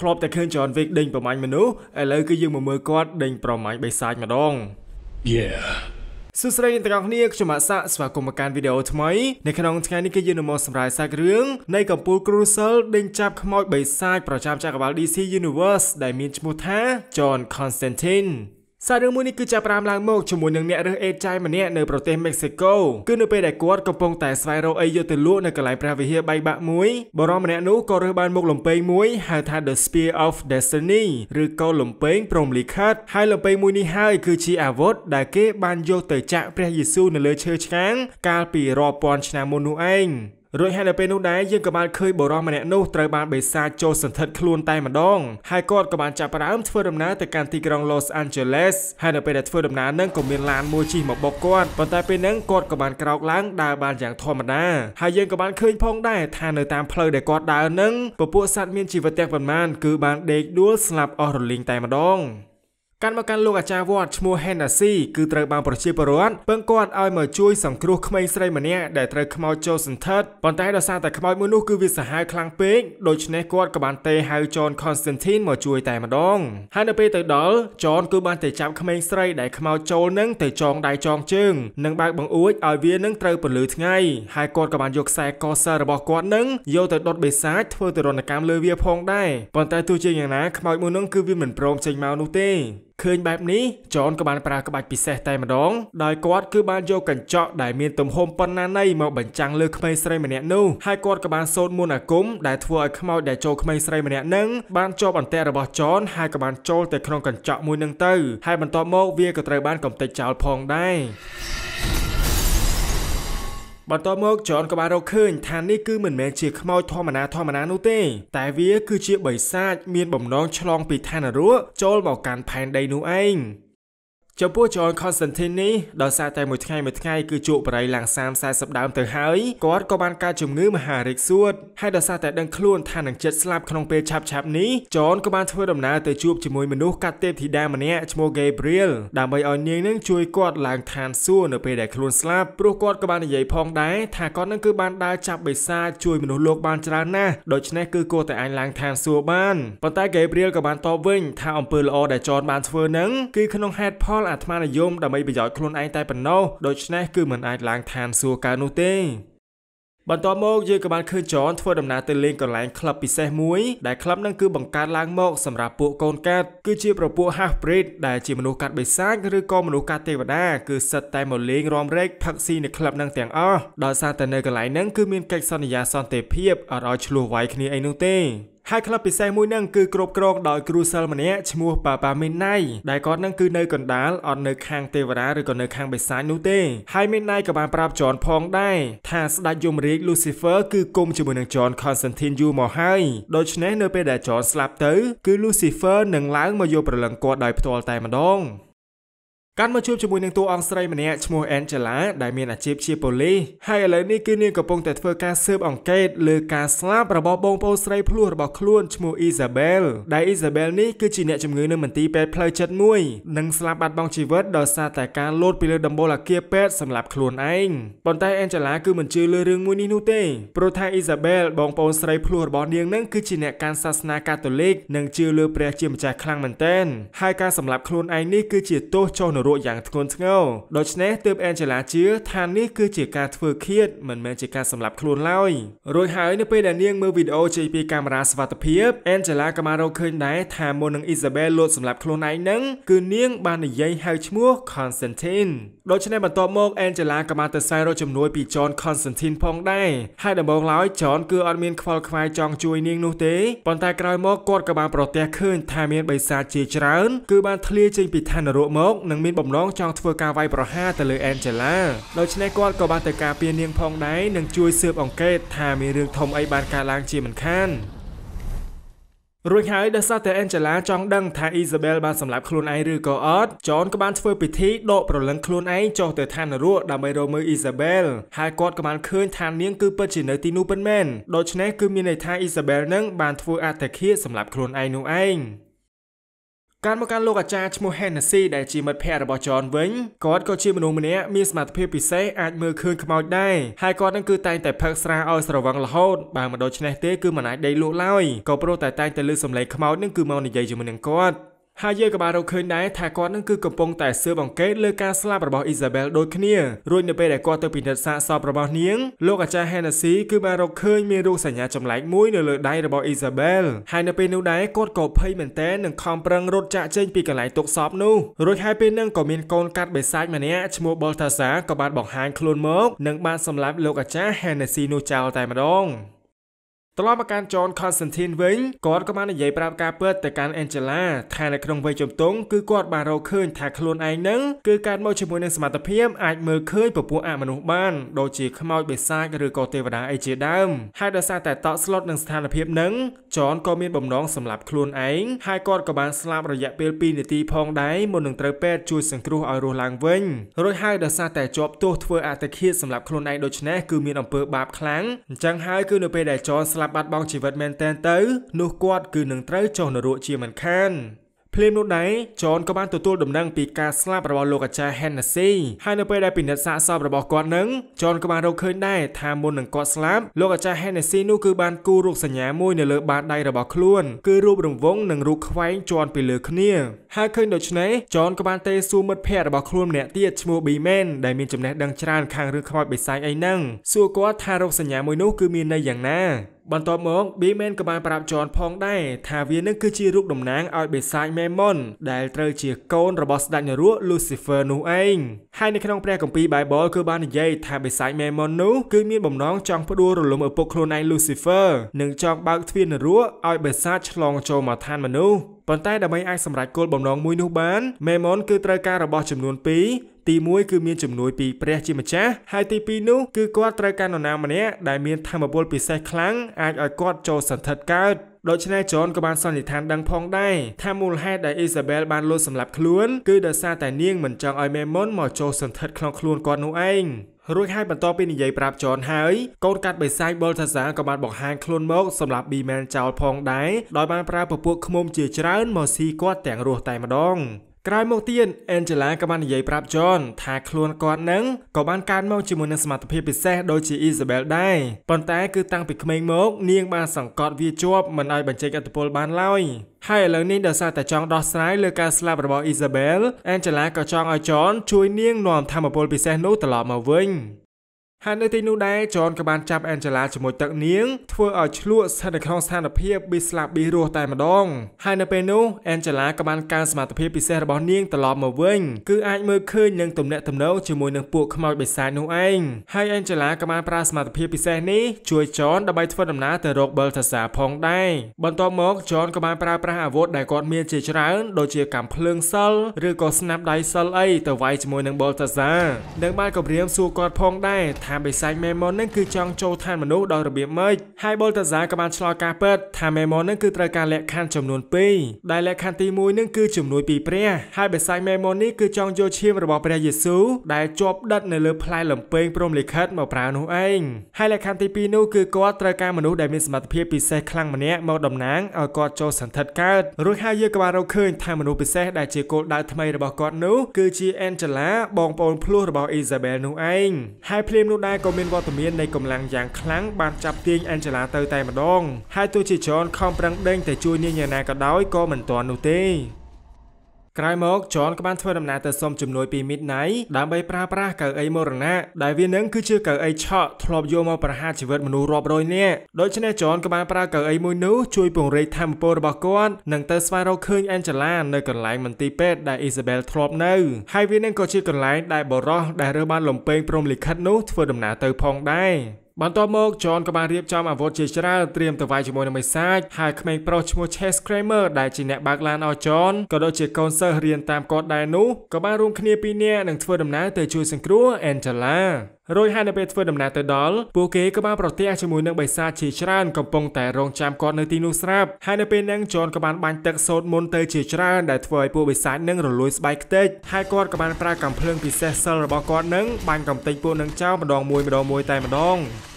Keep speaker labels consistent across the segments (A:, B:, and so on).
A: ធ្លាប់តែឃើញ John Wick ដេញប្រមាញ់មនុស្សឥឡូវគឺយើងមកមើលគាត់ដេញប្រមាញ់បិសាចម្ដង Yeah សួស្តីអ្នកទាំងអស់គ្នាខ្ញុំអាសាក់ស្វាគមន៍មកកាន់វីដេអូថ្មីនៅក្នុងថ្ងៃនេះគឺយើងនឹងមកសម្រាយសាច់រឿងនៃកំពូល Crucial ដេញចាប់ខ្មោចបិសាចប្រចាំចក្រវាល DC Universe ដែលមានឈ្មោះថា John Constantine សាររឿងមួយនេះគឺចាប់ផ្ដើមឡើងមកជាមួយនឹងអ្នករើសអេតចៃម្នាក់នៅប្រទេសមិចស៊ីកូគឺនៅពេលដែលគាត់កំពុងតែស្វែងរកអីយកទៅលក់នៅកន្លែងព្រះវិហារបៃបាក់មួយបរិមម្នាក់នោះក៏រើសបានមុខលំពេងមួយហៅថា The Spear of Destiny ឬក៏លំពេងព្រំលិខិតហើយលំពេងមួយនេះហើយគឺជាអាវុធដែលគេបានយកទៅចាក់ព្រះយេស៊ូវនៅលើឈើឆ្កាងកាលពីរាប់ពាន់ឆ្នាំមុននោះឯងរួចហើយនៅពេលនោះដែរយើងក៏បានឃើញបុរសម្នាក់នោះត្រូវបានបេសាចចូលសន្ធិដ្ឋខ្លួនតែម្ដងហើយគាត់ក៏បានចាប់ផ្ដើមធ្វើដំណើរទៅកាន់ទីក្រុង Los Angeles ហើយនៅពេលដែលធ្វើដំណើរនឹងក៏មានឡានមួយជិះមកបុកគាត់ប៉ុន្តែពេលហ្នឹងគាត់ក៏បានក្រោកឡើងដើរបានយ៉ាងធម្មតាហើយយើងក៏បានឃើញផងដែរថានៅតាមផ្លូវដែលគាត់ដើរហ្នឹងពពួកសត្វមានជីវិតទាំងប៉ុន្មានគឺបានដេកដួលស្លាប់អស់រលីងតែម្ដងកាន់មកកាន់លោកអាចារ្យវត្តឈ្មោះ Hennessy គឺត្រូវបានប្រជាពលរដ្ឋពឹងគាត់ឲ្យមកជួយសង្គ្រោះក្មេងស្រីម្នាក់ដែលត្រូវខ្មោចចូលសន្ធិដ្ឋប៉ុន្តែដោយសារតែខ្មោចមួយនោះគឺវាសាហាវខ្លាំងពេកដូច្នេះគាត់ក៏បានទេហៅ John Constantine មកជួយតែម្ដងហើយនៅពេលទៅដល់ John គឺបានទៅចាប់ក្មេងស្រីដែលខ្មោចចូលនឹងទៅចងដៃចងជើងនិងបើកបង្អួចឲ្យវានឹងត្រូវពន្លឺថ្ងៃហើយគាត់ក៏បានយកខ្សែកសើរបស់គាត់នឹងយកទៅដុតបេសាចធ្វើទរណកម្មលើវាផងដែរប៉ុន្តែទោះជាយ៉ាងណាខ្មោចមួយនោះគឺវាមិនព្រមចេញមកនោះទេឃើញបែបនេះចនក៏បានប្រើក្បាច់ពិសេសតែម្ដងដោយគាត់គឺបានយកកញ្ចក់ដែលមានទំហំប៉ុណ្ណាណីមកបញ្ចាំងលើក្មេងស្រីម្នាក់នោះហើយគាត់ក៏បានសូត្រមន្តអាគមដែលធ្វើឲ្យខ្មោចដែលចូលក្មេងស្រីម្នាក់នឹងបានជាប់អន្ទាក់របស់ចនហើយក៏បានចូលទៅក្នុងកញ្ចក់មួយនឹងទៅហើយបន្ទាប់មកវាក៏ត្រូវបានកំទេចចោលផងដែរបន្ទាប់មកចនក៏បានរកឃើញថានេះគឺមិនមែនជាខ្មោចធម្មតាធម្មតានោះទេតែវាគឺជាបិសាចមានបំណងឆ្លង ពីឋាននរកចូលមកកាន់ផែនដីនោះឯងចំពោះ John Constantine នេះដោយសារតែមួយថ្ងៃមួយថ្ងៃគឺជក់បរិយឡើង30-40ដើមទៅហើយគាត់ក៏បានកើតជំងឺមហារីកសួតហើយដោយសារតែដឹងខ្លួនថានឹងចិត្តស្លាប់ក្នុងពេលឆាប់ឆាប់នេះ John ក៏បានធ្វើដំណើរទៅជួបជាមួយមនុស្សកាត់ទេពធីតាម្នាក់ឈ្មោះ Gabriel ដើម្បីឲ្យនាងនឹងជួយគាត់ឡើងឋានសួគ៌នៅពេលដែលខ្លួនស្លាប់ព្រោះគាត់ក៏បាននិយាយផងដែរថាគាត់នឹងគឺបានដើរចាប់បិសាជួយមនុស្សលោកបានច្រើនណាស់ដូច្នេះគឺគួរតែអាចឡើងឋានសួគ៌បានប៉ុន្តែ Gabriel ក៏បានតបវិញថាអំពើល្អដែល John បានធ្វើនឹងគឺក្នុងហេតុផលល់អាត្មានិយមដើម្បីប្រយោជន៍ខ្លួនឯងតែប៉ុណ្ណោះ ដូច្នេះគឺមិនអាចឡើងឋានសួគ៌កើតនោះទេបន្ទាប់មកយើងក៏បានឃើញចនធ្វើដំណើរទៅលេងកន្លែងក្លឹបពិសេសមួយដែលក្លឹបនឹងគឺបង្កើតឡើងមក សម្រាប់ពួកកូនកាត់គឺជាប្រពួក half breed ដែលជាមនុស្សកាត់បិសាចឬក៏មនុស្សកាត់ទេវតាគឺសិតតែមកលេងរំរែកផឹកស៊ីនៅក្លឹបនឹងទាំងអស់ដោយសារតែនៅកន្លែងហ្នឹងគឺមានកិច្ចសន្យាសន្តិភាពអត់ឲ្យឆ្លោះវាយគ្នាអីនោះទេហើយក្លឹបពិសេសមួយនឹងគឺគ្រប់គ្រងដោយគ្រូសិលម្នាក់ឈ្មោះប៉ាប៉ាមីនណៃដែលគាត់នឹងគឺនៅកណ្ដាលអត់នៅខាងទេវតាឬក៏នៅខាងបិសាចនោះទេហើយមីនណៃក៏បានប្រាប់ជន់ផងដែរថាស្ដេចយមរាជ Lucifer គឺគុំជាមួយនឹងជន់ Constantine យូរមកហើយដូច្នេះនៅពេលដែលជន់ស្លាប់ទៅគឺ Lucifer នឹងឡើងមកយកប្រលឹងគាត់ដោយផ្ទាល់តែម្ដងកាន់មកជួបជាមួយនឹងតួអង្គស្រីម្នាក់ឈ្មោះ Angela ដែលមានអាជីពជាប៉ូលីសហើយឥឡូវនេះគឺនាងកំពុងតែធ្វើការស៊ើបអង្កេតលើការស្លាប់របស់បងប្អូនស្រីភ្លោះរបស់ខ្លួនឈ្មោះ Isabel ដែល Isabel នេះគឺជាអ្នកជំងឺនៅមន្ទីរពេទ្យផ្លូវចិត្តមួយនិងស្លាប់បាត់បង់ជីវិត ដោយសារតែការលោតពីលើដំបូលអគារពេទ្យសម្រាប់ខ្លួនឯងប៉ុន្តែ Angela គឺមិនជឿលើរឿងមួយនេះនោះទេព្រោះថា Isabel បងប្អូនស្រីភ្លោះរបស់នាងនឹងគឺជាអ្នកកាន់សាសនាកាតូលិកនិងជឿលើព្រះជាម្ចាស់ខ្លាំងមែនទែនហើយការសម្លាប់ខ្លួនឯងនេះគឺជាទោសចោះរោគយ៉ាងធ្ងន់ធ្ងរដូច្នេះទើបអេនជេឡាជឿថានេះគឺជាការធ្វើឃាតមិនមែនជាការសម្លាប់ខ្លួនឡើយរួចហើយនៅពេលដែលនាងមើលវីដេអូចេញពីកាមេរ៉ាសវត្ថិភាពអេនជេឡាក៏បានរកឃើញដែរថាមុននឹងអ៊ីសាបេលលោតសម្លាប់ខ្លួនឯងនឹងគឺនាង បាននិយាយហៅឈ្មោះ Constantine ដូច្នេះបន្ទាប់មកអេនជេឡាក៏បានទៅស្វែងរកជំនួយពី John Constantine ផងដែរហើយដំបូងឡើយ John គឺអត់មានខ្វល់ខ្វាយចង់ជួយនាងនោះទេប៉ុន្តែក្រោយមកគាត់ក៏បានប្រទះឃើញថាមានបិសាចជាច្រើនគឺបានធ្លាចេញពីឋាននរកមកនិងមានមានបំណងចង់ធ្វើការវាយប្រហារទៅលើ Angela ដូច្នេះគាត់ក៏បានទៅការពារនាងផងដែរនិងជួយស៊ើបអង្កេតថាមានរឿងធំអីបានកើតឡើងជាមិនខានរួចហើយដោយសារតែ Angela ចង់ដឹងថា Isabel បានសម្លាប់ខ្លួនឯងឬក៏អត់ John ក៏បានធ្វើពិធីដកប្រលឹងខ្លួនឯងចុះទៅឋាននរកដើម្បីរកមើល Isabel ហើយគាត់ក៏បានឃើញថានាងគឺពិតជានៅទីនោះពិតមែនដូច្នេះគឺមានន័យថា Isabel នឹងបានធ្វើអត្តឃាតសម្លាប់ខ្លួនឯងនោះឯងការមកកាន់លោកអាចារ្យឈ្មោះ Hennessy ដែលជាមិត្តភ័ក្តិរបស់ John វិញគាត់ក៏ជាមនុស្សម្នាក់មានសមត្ថភាពពិសេសអាចមើលឃើញខ្មោចដែរហើយគាត់នឹងគឺតែងតែផឹកស្រាឲ្យស្រវឹងរហូតបើមិនដូច្នេះទេគឺមិនអាចដេកលក់ឡើយក៏ព្រោះតែតែងតែលើសំឡេងខ្មោចនឹងគឺមកនិយាយជាមួយនឹងគាត់ហើយយើងក៏បានរកឃើញដែរថាគាត់នឹងគឺកំពុងតែស៊ើបអង្កេតលើការស្លាប់របស់អ៊ីសាបែលដូចគ្នារួចនៅពេលដែលគាត់ទៅពិនិត្យសាកសពរបស់នាងលោកអាចារ្យហេណាស៊ីគឺបានរកឃើញមានរូបសញ្ញាចម្លែកមួយ នៅលើដៃរបស់អ៊ីសាបែលហើយនៅពេលនោះដែរគាត់ក៏ភ័យមែនទែននិងខំប្រឹងរត់ចាក់ចេញពីកន្លែងទុកសពនោះរួចហើយពេលនឹងក៏មានកូនកាត់បិសាចម្នាក់ឈ្មោះបលថាសាក៏បានបង្ហាញខ្លួនមកនិងបានសម្លាប់លោកអាចារ្យហេណាស៊ីនោះចោលតែម្ដងត្រឡប់មកកាន់ John Constantine វិញគាត់ក៏បាននិយាយប្រាប់ការពិតទៅកាន់ Angela ថានៅក្នុងវ័យជំទង់គឺគាត់បានរកឃើញថាខ្លួនឯងនឹងគឺកើតមកជាមួយនឹងសមត្ថភាពអាចមើលឃើញពពួកអមនុស្សបានដូចជាខ្មោចបិសាចឬក៏ទេវតាអីជាដើមហើយដោយសារតែតក់ស្លុតនឹងស្ថានភាពនឹង John ក៏មានបំណងសម្លាប់ខ្លួនឯងហើយគាត់ក៏បានស្លាប់រយៈពេល2នាទីផងដែរមុននឹងត្រូវពេទ្យជួយសង្គ្រោះឲ្យរស់ឡើងវិញរួចហើយដោយសារតែជាប់ទោសធ្វើអត្តឃាតសម្លាប់ខ្លួនឯងដូច្នេះគឺមានអំពើបាបខ្លាំងអញ្ចឹងហើយគឺនៅពេលដែល John ស្លាប់បាត់បង់ជីវិតមែនតែនទៅ នោះគាត់គឺនឹងត្រូវចុះនរកជាមិនខានភ្លាមនោះដែរចនក៏បានទទួលដំណឹងពីការស្លាប់របស់លោកអាចារ្យ Hennessy ហើយនៅពេលដែលពិនិត្យសាកសពរបស់គាត់នឹងចនក៏បានរកឃើញដែរថាមុននឹងគាត់ស្លាប់លោកអាចារ្យ Hennessy នោះគឺបានគូររូបសញ្ញាមួយនៅលើបាតដៃរបស់ខ្លួនគឺរូបរង្វង់និងរូបខ្វែងជាន់ពីលើគ្នាហើយឃើញដូច្នេះចនក៏បានទេសួរមិត្តភ័ក្តិរបស់ខ្លួនម្នាក់ទៀតឈ្មោះ Beeman ដែលមានចំណេះដឹងច្រើនខាងរឿងខ្មោចបិសាចអីហ្នឹងសួរគាត់ថារូបសញ្ញាមួយនោះគឺមានន័យយ៉ាងណាបន្ទាប់មក Beeman ក៏បានប្រាប់ John ផងដែរថាវានឹងគឺជារូបតំណាងឲ្យបិសាច Mammon ដែលត្រូវជាកូនរបស់ស្ដេចនរក Lucifer នោះឯងហើយនៅក្នុងព្រះគម្ពីរ Bible គឺបាននិយាយថាបិសាច Mammon នោះគឺមានបំណងចង់ផ្ដួលរលំឪពុកខ្លួនឯង Lucifer និងចង់បើកទ្វារនរកឲ្យបិសាចឆ្លងចូលមកឋានមនុស្សប៉ុន្តែដើម្បីអាចសម្រេចគោលបំណងមួយនោះបានមេម៉ុនគឺត្រូវការរបស់ចំនួន2ទី1គឺមានជំនួយពីព្រះ ជាម្ចាស់ហើយទី2នោះគឺគាត់ត្រូវការនរណាម្នាក់ដែលមានធម៌ពលពិសេសខ្លាំងអាចឲ្យគាត់ចូលសន្តិដ្ឋកើតដូច្នេះចនក៏បានសន្និដ្ឋានដឹងផងដែរថាមូលហេតុដែលអ៊ីសាបែលបានលួចសម្លាប់ខ្លួន គឺដោយសារតែនាងមិនចង់ឲ្យមេមុនមកចូលសន្ធិដ្ឋក្នុងខ្លួនគាត់នោះឯងរួចហើយបន្តពីនិយាយប្រាប់ចនហើយកូនកាត់បិសាយបុលថាសាក៏បានបង្ហាញខ្លួនមកសម្រាប់ប៊ីមែនចោលផងដែរដោយបានប្រើពពួកឃុំជាច្រើនមកស៊ីគាត់ទាំងរស់តែម្ដងក្រោយមកទៀត Angela ក៏បាននិយាយប្រាប់ John ថាខ្លួនគាត់នឹងក៏បានកើតមកជាមួយនឹងសមត្ថភាពពិសេសដូចជា Isabel ដែរប៉ុន្តែគឺតាំងពីក្មេងមក នាងបានសង្កត់វាជាប់មិនឲ្យបញ្ចេញឥទ្ធិពលបានឡើយហើយឥឡូវនេះដោយសារតែចង់ដោះស្រាយលើការស្លាប់របស់ Isabel Angela ក៏ចង់ឲ្យ John ជួយនាងនាំធម្មពលពិសេសនោះត្រឡប់មកវិញហើយនៅទីនោះដែរចនក៏បានចាប់អែនជេឡាជាមួយទឹកនាងធ្វើឲ្យឆ្លក់ស្ថិតនៅក្នុងស្ថានភាពប៊ីស្លាប៊ីរស់តែម្ដងហើយនៅពេលនោះអែនជេឡាក៏បានកើនសមត្ថភាពពិសេសរបស់នាងត្រឡប់មកវិញគឺអាចមើលឃើញនឹងទំនាក់ទំនងជាមួយនឹងពួកខ្មោចបិសាចនោះឯងហើយអែនជេឡាក៏បានប្រើសមត្ថភាពពិសេសនេះជួយចនដើម្បីធ្វើដំណើរទៅរកបលថាសាផងដែរបន្ទាប់មក ចនក៏បានប្រើប្រាស់អាវុធដែលគាត់មានជាច្រើនដូចជាកាំភ្លើងសិលឬក៏ស្នាប់ដៃសិលអីទៅវាយជាមួយនឹងបលថាសានឹងបានគម្រាមសួរគាត់ផងដែរថាបិសាញមេម៉ុននឹងគឺចង់ចូលឋានមនុស្សដោយរបៀបម៉េចហើយបុលតាសាក៏បានឆ្លើយការពិតថាមេម៉ុននឹងគឺត្រូវការលក្ខខណ្ឌចំនួន2ដែលលក្ខខណ្ឌទី1នឹងគឺជំនួយពីព្រះ ហើយបិសាញមេម៉ុននេះគឺចង់យកឈាមរបស់ព្រះយេស៊ូវដែលជាប់ដិតនៅលើផ្លែលំពែងព្រមលិខិតមកប្រើនោះឯងហើយលក្ខខណ្ឌទី2នោះគឺគាត់ត្រូវការមនុស្សដែលមានសមត្ថភាពពិសេសខ្លាំងម្នាក់មកតំណាងឲ្យគាត់ចូលសន្តិដ្ឋកើតរួចហើយយើងក៏បានរកឃើញថាមនុស្សពិសេសដែលជាគោលដៅថ្មីរបស់គាត់នោះគឺជាអេនជេឡាបងប្អូនភ្លោះរបស់អ៊ីសាបេលនោះឯងហើយភ្លាមនោះដែរក៏មានវត្តមាននៃកម្លាំងយ៉ាងខ្លាំងបានចាប់ទាញអេនជេឡាទៅតែម្ដងហើយទោះជាចនខំប្រឹងដេញតែជួយនាងយ៉ាងណាក៏ដោយក៏មិនទាន់នោះទេក្រោយមកចនក៏បានធ្វើដំណើរទៅសុំជំនួយពី Midnight ដើម្បីប្រើប្រាស់កៅអីមរណៈដែលវានឹងគឺជាកៅអីឆក់ធ្លាប់យកមកប្រហារជីវិតមនុស្សរាប់រយនាក់ដូច្នេះចនក៏បានប្រើកៅអីមួយនោះជួយពង្រីកធម៌ពលរបស់គាត់និងទៅស្វែងរកឃើញ Angela នៅកន្លែងមន្ទីរពេទ្យដែល Isabel ធ្លាប់នៅហើយវានឹងក៏ជាកន្លែងដែលបរោះដែលរើបានលំពេងព្រមលិខិតនោះធ្វើដំណើរទៅផងដែរបន្ទាប់មកចនក៏បានរៀបចំអាវុធជាច្រើនត្រៀមទៅវាយជាមួយនឹងមេសាចហើយក្មេងប្រុសឈ្មោះ Chase Kramer ដែលជាអ្នកបើកឡានឲ្យចនក៏ដូចជាកូនសិស្សរៀនតាមគាត់ដែរនោះក៏បានរួមគ្នាពីរនាក់នឹងធ្វើដំណើរទៅជួយសង្គ្រោះ Angela រួចហើយនៅពេលធ្វើដំណើរទៅដល់ពួកគេក៏បានប្រទះជាមួយនឹងបិសាចជាច្រើនកំពុងតែរងចាំគាត់នៅទីនោះស្រាប់ហើយនៅពេលហ្នឹងចនក៏បានបាញ់ទឹកសូត្រមន្តទៅជាច្រើនដែលធ្វើឲ្យពួកបិសាចនឹងរលួយស្បែកខ្ទេចហើយគាត់ក៏បានប្រើកំភ្លើងពិសេសសិលរបស់គាត់នឹងបាញ់កំទេចពួកនឹងចោលម្ដងមួយម្ដងមួយតែម្ដង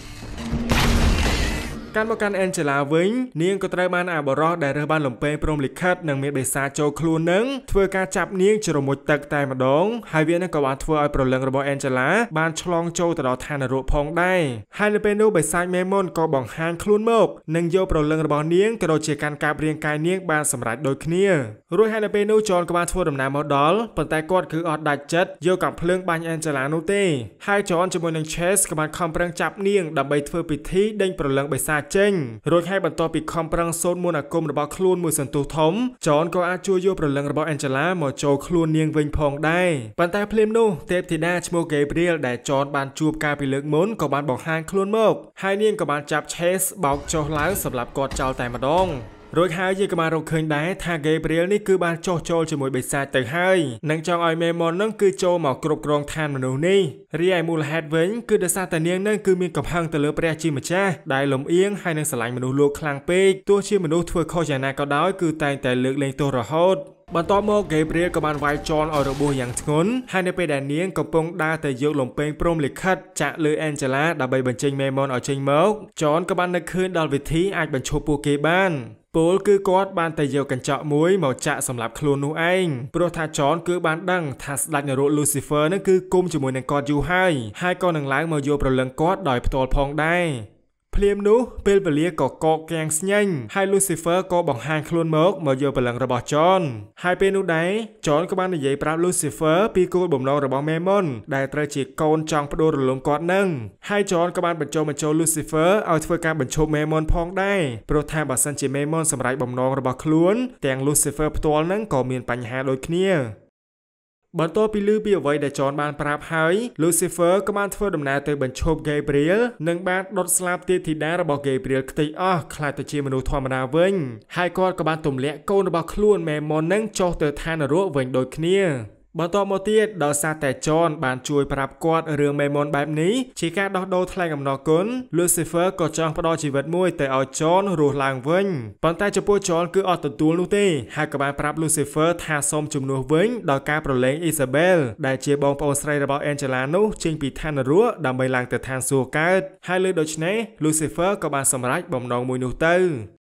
A: កាន់មកកាន់អេនជេឡាវិញនាងក៏ត្រូវបានអាបរោះដែលរើសបានលំពេងព្រមលិខិតនិងមានបេសាចូលខ្លួននឹងធ្វើការចាប់នាងជ្រមុជទឹកតែម្ដងហើយវានឹងក៏បានធ្វើឲ្យប្រលឹងរបស់អេនជេឡាបានឆ្លងចូលទៅដល់ឋាននរកផងដែរហើយនៅពេលនោះបេសាមេមុនក៏បង្ហាញខ្លួនមកនិងយកប្រលឹងរបស់នាងក៏ដូចជាការកាប់រាងកាយនាងបានសម្រេចដូចគ្នារួចហើយនៅពេលនោះចនក៏បានធ្វើដំណើរមកដល់ប៉ុន្តែគាត់គឺអត់ដាច់ចិត្តយកកាំភ្លើងបាញ់អេនជេឡានោះទេហើយចនជាមួយនឹង Chase ក៏បានខំប្រឹងចាប់នាងដើម្បីធ្វើពិធីដេញប្រលឹងបេសាចេញរួចហើយបន្ទាប់ពីខំប្រឹងសូត្រមន្តអាគមរបស់ខ្លួនមួយសន្ទុះធំចនក៏អាចជួយយកប្រលឹងរបស់អេនជេឡាមកចូលខ្លួននាងវិញផងដែរប៉ុន្តែភ្លាមនោះទេពធីតាឈ្មោះ Gabriel ដែលចនបានជួបការពីលើកមុនក៏បានបង្ហាញខ្លួនមកហើយនាងក៏បានចាប់ Chase បោកចុះឡើងសម្រាប់គាត់ចោលតែម្ដងរួចហើយជាក៏បានរកឃើញដែរថា Gabriel នេះគឺបានចោះចូលជាមួយបិសាចទៅហើយនិងចង់ឲ្យ Memon នឹងគឺចូលមកគ្រប់គ្រងឋានមនុស្សនេះរីឯមូលហេតុវិញគឺដោយសារតែនាងនឹងគឺមានកំហឹងទៅលើព្រះជាម្ចាស់ដែលលំអៀងហើយនឹងស្រឡាញ់មនុស្សលោកខ្លាំងពេកទោះជាមនុស្សធ្វើខុសយ៉ាងណាក៏ដោយគឺតែងតែលើកលែងទោសរហូតបន្ទាប់មក Gabriel ក៏បានវាយចនឲ្យរបួសយ៉ាងធ្ងន់ហើយនៅពេលដែលនាងកំពុងដើរទៅយកលំពេងព្រមលិខិតចាក់លើ Angela ដើម្បីបញ្ចេញ Memon ឲ្យចេញមក John ក៏បាននឹកឃើញដល់វិធីអាចបញ្ឈប់ពួកគេបានពលគឺគាត់បានតែយកកញ្ចក់មួយមកចាក់សម្រាប់ខ្លួននោះឯងព្រោះថាចនគឺបានដឹងថាស្ដេចនរោលូស៊ីហ្វឺនឹងគឺគុំជាមួយនឹងគាត់យូរហើយហើយក៏នឹងឡើងមកយកប្រលឹងគាត់ដោយផ្ទាល់ផងដែរភ្លាមនោះពេលវេលាក៏កកកៀងស្ញាញ់ហើយលូស៊ីហ្វឺក៏បង្ហាញខ្លួនមកមកយកព្រលឹងរបស់ចន ហើយពេលនោះដែរចនក៏បាននិយាយប្រាប់លូស៊ីហ្វឺពីគោលបំណងរបស់មេមុនដែលត្រូវជាកូនចង់ផ្ដួលរលំគាត់នឹងហើយចនក៏បានបញ្ចុះបញ្ចូលលូស៊ីហ្វឺឲ្យធ្វើការបញ្ឈប់មេមុនផងដែរព្រោះថាបើសិនជាមេមុនសម្រេចបំណងរបស់ខ្លួនទាំងលូស៊ីហ្វឺផ្ទាល់នឹងក៏មានបញ្ហាដូចគ្នាបន្ទាប់ពីឮពីអ្វីដែលចនបានប្រាប់ហើយ Lucifer ក៏បានធ្វើដំណើរទៅបញ្ឈប់ Gabriel និងបានដុតស្លាបទាធីតារបស់ Gabriel ខ្ទេចអស់ខ្លាចទៅជាមនុស្សធម្មតាវិញហើយគាត់ក៏បានទម្លាក់កូនរបស់ខ្លួន Mammon នឹងចុះទៅឋាននរកវិញដូចគ្នាបន្តមកទៀតដោយសារតែចនបានជួយប្រាប់គាត់រឿងមេមនបែបនេះជាការដោះដូរថ្លែងអំណរគុណលូស៊ីហ្វឺក៏ចង់ផ្ដល់ជីវិតមួយទៅឲ្យចនរស់ឡើងវិញប៉ុន្តែចំពោះចនគឺអត់ទទួលនោះទេហើយក៏បានប្រាប់លូស៊ីហ្វឺថាសូមជំនួសវិញដោយការប្រឡែងអ៊ីសាបេលដែលជាបងប្អូនស្រីរបស់អេនជេឡានោះចេញពីឋាននរកដើម្បីឡើងទៅឋានសួគ៌កើតហើយលើដូច្នេះលូស៊ីហ្វឺក៏បានសម្រេចបំណងមួយនោះទៅ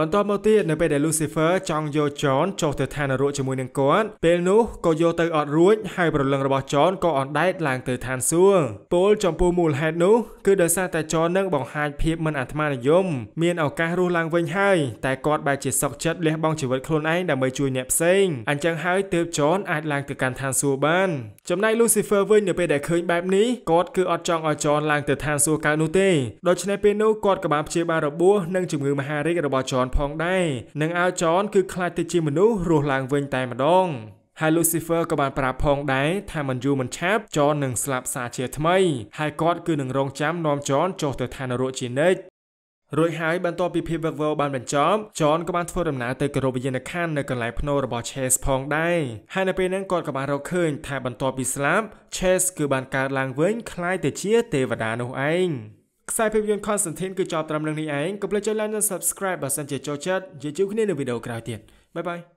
A: បន្ទាប់មកទៀតនៅពេលដែល Lucifer ចង់យក John ចុះទៅឋាននរកជាមួយនឹងគាត់ពេលនោះក៏យកទៅអត់រួចហើយប្រលឹងរបស់ John ក៏អណ្ដែតឡើងទៅឋានសួគ៌ពលចំពោះមូលហេតុនោះគឺដោយសារតែ John នឹងបង្ហាញភាពមិនអាត្មានិយមមានឱកាសរស់ឡើងវិញហើយតែគាត់បែរជាសោកចិត្តលះបង់ជីវិតខ្លួនឯងដើម្បីជួយអ្នកផ្សេងអញ្ចឹងហើយទើប John អាចឡើងទៅកាន់ឋានសួគ៌បានចំណែក Lucifer វិញនៅពេលដែលឃើញបែបនេះគាត់គឺអត់ចង់ឲ្យ John ឡើងទៅឋានសួគ៌កើតនោះទេដូច្នេះពេលនោះគាត់ក៏បានព្យាបាលរបួសនិងជំងឺមហារីករបស់ John ចនផងដែរនិងអាល់ចនគឺខ្លាចទៅជាមនុស្សរស់ឡើងវិញតែម្ដងហើយ Lucifer ក៏បានប្រាប់ផងដែរថាមិនយូរមិនឆាប់ John នឹងស្លាប់សាជា ថ្មីហើយគាត់គឺនឹងរងចាំនាំ John ចុះទៅឋាននរកជានិច្ចរួចហើយ បន្ទាប់ពីភាពវឹកវរបានបញ្ចប់ John ក៏បានធ្វើដំណើរទៅគោរពវិញ្ញាណក្ខន្ធនៅកន្លែងភ្នូររបស់ Chase ផងដែរហើយនៅពេលហ្នឹងគាត់ក៏បានរកឃើញថាបន្ទាប់ពីស្លាប់ Chase គឺបានកើតឡើងវិញคล้ายទៅជាទេវតានោះឯងខ្សែភាពយន្ត Constantine គឺចប់ត្រឹមនឹងនេះឯងកុំភ្លេចចុច like និង subscribe បើសិនជាចូលចិត្តយើងជួបគ្នានៅវីដេអូក្រោយទៀតបាយបាយ